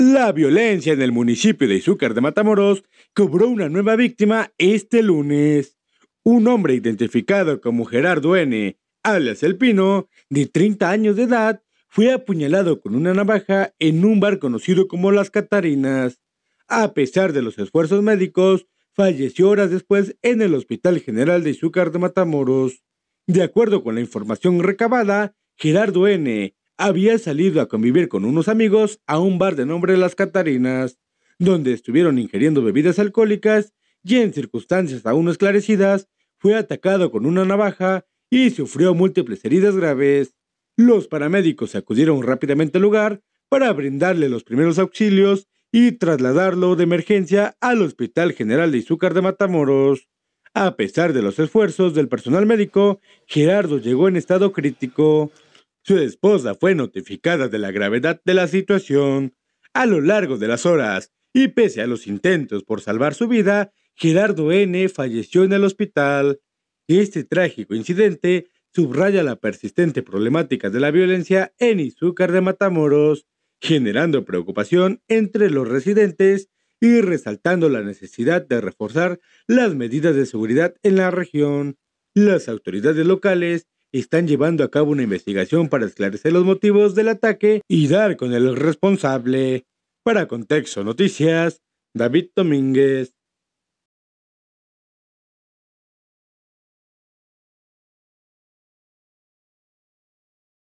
La violencia en el municipio de Izúcar de Matamoros cobró una nueva víctima este lunes. Un hombre identificado como Gerardo N., alias El Pino, de 30 años de edad, fue apuñalado con una navaja en un bar conocido como Las Catarinas. A pesar de los esfuerzos médicos, falleció horas después en el Hospital General de Izúcar de Matamoros. De acuerdo con la información recabada, Gerardo N., había salido a convivir con unos amigos a un bar de nombre Las Catarinas, donde estuvieron ingiriendo bebidas alcohólicas y en circunstancias aún esclarecidas, fue atacado con una navaja y sufrió múltiples heridas graves. Los paramédicos acudieron rápidamente al lugar para brindarle los primeros auxilios y trasladarlo de emergencia al Hospital General de Izúcar de Matamoros. A pesar de los esfuerzos del personal médico, Gerardo llegó en estado crítico. Su esposa fue notificada de la gravedad de la situación. A lo largo de las horas, y pese a los intentos por salvar su vida, Gerardo N. falleció en el hospital. Este trágico incidente subraya la persistente problemática de la violencia en Izúcar de Matamoros, generando preocupación entre los residentes y resaltando la necesidad de reforzar las medidas de seguridad en la región. Las autoridades locales están llevando a cabo una investigación para esclarecer los motivos del ataque y dar con el responsable. Para Contexto Noticias, David Domínguez.